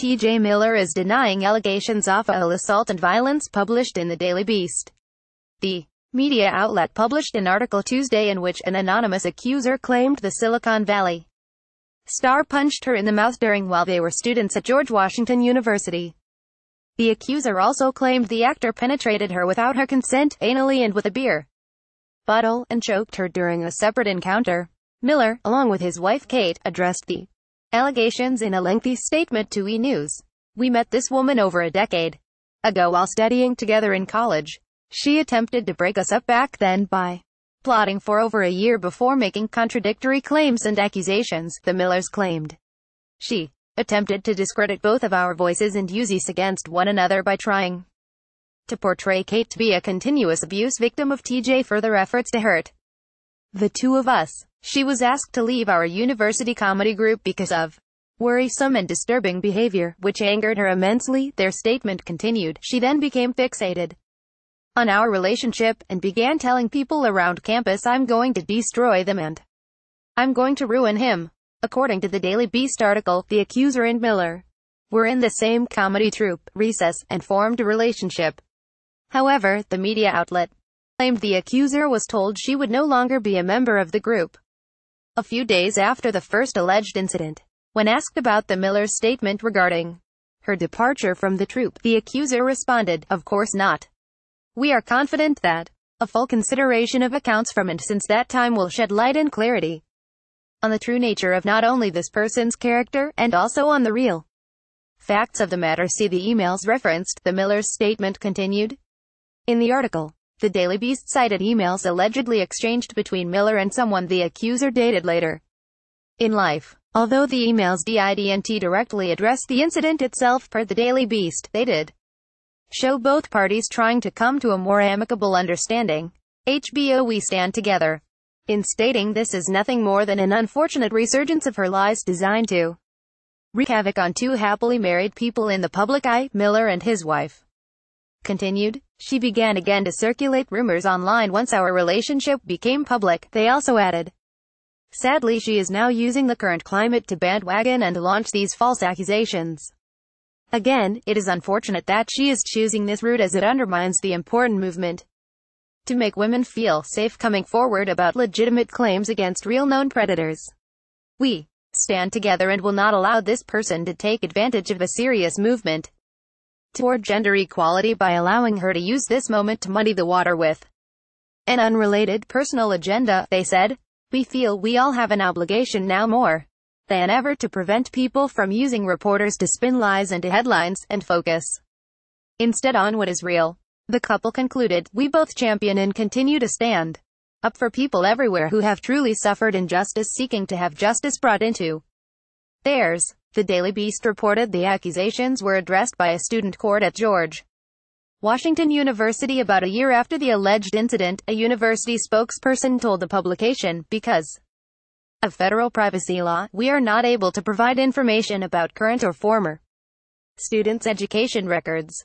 T.J. Miller is denying allegations of assault and violence published in the Daily Beast. The media outlet published an article Tuesday in which an anonymous accuser claimed the Silicon Valley star punched her in the mouth during while they were students at George Washington University. The accuser also claimed the actor penetrated her without her consent, anally and with a beer bottle, and choked her during a separate encounter. Miller, along with his wife Kate, addressed the Allegations in a lengthy statement to E! News. We met this woman over a decade ago while studying together in college. She attempted to break us up back then by plotting for over a year before making contradictory claims and accusations, the Millers claimed. She attempted to discredit both of our voices and use us against one another by trying to portray Kate to be a continuous abuse victim of TJ further efforts to hurt the two of us. She was asked to leave our university comedy group because of worrisome and disturbing behavior, which angered her immensely, their statement continued. She then became fixated on our relationship and began telling people around campus I'm going to destroy them and I'm going to ruin him. According to the Daily Beast article, the accuser and Miller were in the same comedy troupe, Recess, and formed a relationship. However, the media outlet claimed the accuser was told she would no longer be a member of the group. A few days after the first alleged incident, when asked about the Miller's statement regarding her departure from the troupe, the accuser responded, of course not. We are confident that a full consideration of accounts from and since that time will shed light and clarity on the true nature of not only this person's character, and also on the real facts of the matter. See the emails referenced, the Miller's statement continued in the article. The Daily Beast cited emails allegedly exchanged between Miller and someone the accuser dated later in life. Although the emails didn't directly address the incident itself per the Daily Beast, they did show both parties trying to come to a more amicable understanding. HBO We Stand Together. In stating this is nothing more than an unfortunate resurgence of her lies designed to wreak havoc on two happily married people in the public eye, Miller and his wife. Continued. She began again to circulate rumors online once our relationship became public, they also added. Sadly she is now using the current climate to bandwagon and launch these false accusations. Again, it is unfortunate that she is choosing this route as it undermines the important movement to make women feel safe coming forward about legitimate claims against real known predators. We stand together and will not allow this person to take advantage of a serious movement toward gender equality by allowing her to use this moment to muddy the water with an unrelated personal agenda, they said. We feel we all have an obligation now more than ever to prevent people from using reporters to spin lies into headlines, and focus instead on what is real. The couple concluded, we both champion and continue to stand up for people everywhere who have truly suffered injustice seeking to have justice brought into theirs. The Daily Beast reported the accusations were addressed by a student court at George Washington University about a year after the alleged incident, a university spokesperson told the publication, because of federal privacy law, we are not able to provide information about current or former students' education records.